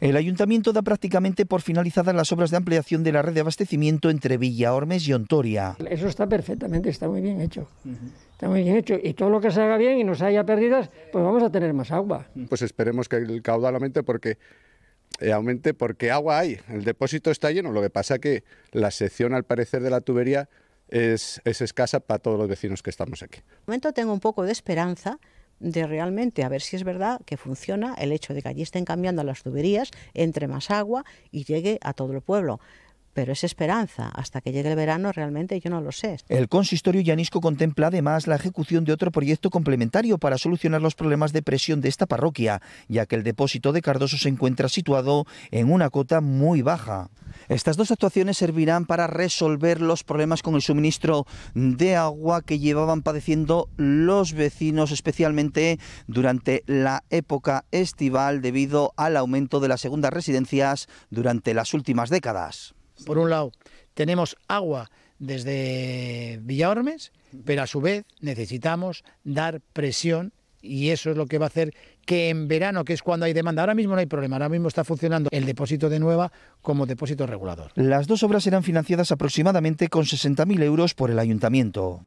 El ayuntamiento da prácticamente por finalizadas las obras de ampliación de la red de abastecimiento entre Villa Ormes y Ontoria. Eso está perfectamente, está muy bien hecho. Está muy bien hecho. Y todo lo que se haga bien y no se haya pérdidas, pues vamos a tener más agua. Pues esperemos que el caudal aumente porque eh, aumente porque agua hay. El depósito está lleno. Lo que pasa es que la sección, al parecer, de la tubería es, es escasa para todos los vecinos que estamos aquí. De momento tengo un poco de esperanza de realmente a ver si es verdad que funciona el hecho de que allí estén cambiando las tuberías, entre más agua y llegue a todo el pueblo pero es esperanza. Hasta que llegue el verano realmente yo no lo sé. El consistorio llanisco contempla además la ejecución de otro proyecto complementario para solucionar los problemas de presión de esta parroquia, ya que el depósito de Cardoso se encuentra situado en una cota muy baja. Estas dos actuaciones servirán para resolver los problemas con el suministro de agua que llevaban padeciendo los vecinos, especialmente durante la época estival debido al aumento de las segundas residencias durante las últimas décadas. Por un lado, tenemos agua desde Villaormes, pero a su vez necesitamos dar presión y eso es lo que va a hacer que en verano, que es cuando hay demanda, ahora mismo no hay problema, ahora mismo está funcionando el depósito de Nueva como depósito regulador. Las dos obras serán financiadas aproximadamente con 60.000 euros por el ayuntamiento.